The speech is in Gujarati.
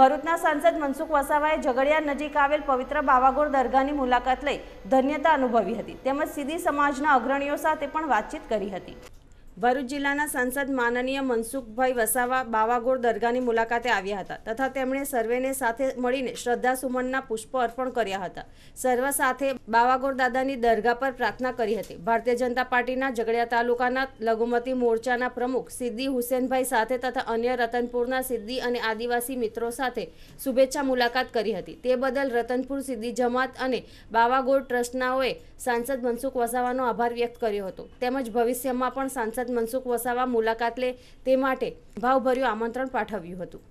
ભરૂચના સાંસદ મનસુખ વસાવાએ ઝઘડિયા નજીક આવેલ પવિત્ર બાવાગોર દરગાહની મુલાકાત લઈ ધન્યતા અનુભવી હતી તેમજ સીધી સમાજના અગ્રણીઓ સાથે પણ વાતચીત કરી હતી ભરૂચ જિલ્લાના સાંસદ માનનીય મનસુખભાઈ વસાવા બાવાગોર દરગાહની મુલાકાતે આવ્યા હતા તથા તેમણે સર્વેને સાથે મળીને શ્રદ્ધાસુમનના પુષ્પ અર્પણ કર્યા હતા સર્વ સાથે બાવાગોર દાદાની દરગાહ પર પ્રાર્થના કરી હતી ભારતીય જનતા પાર્ટીના ઝઘડિયા તાલુકાના લઘુમતી મોરચાના પ્રમુખ સિદ્ધિ હુસેનભાઈ સાથે તથા અન્ય રતનપુરના સિદ્ધિ અને આદિવાસી મિત્રો સાથે શુભેચ્છા મુલાકાત કરી હતી તે બદલ રતનપુર સિદ્ધિ જમાત અને બાવાગોર ટ્રસ્ટનાઓએ સાંસદ મનસુખ વસાવાનો આભાર વ્યક્ત કર્યો હતો તેમજ ભવિષ્યમાં પણ સાંસદ સાંસદ મનસુખ વસાવા મુલાકાત લે તે માટે ભાવભર્યું આમંત્રણ પાઠવ્યું હતું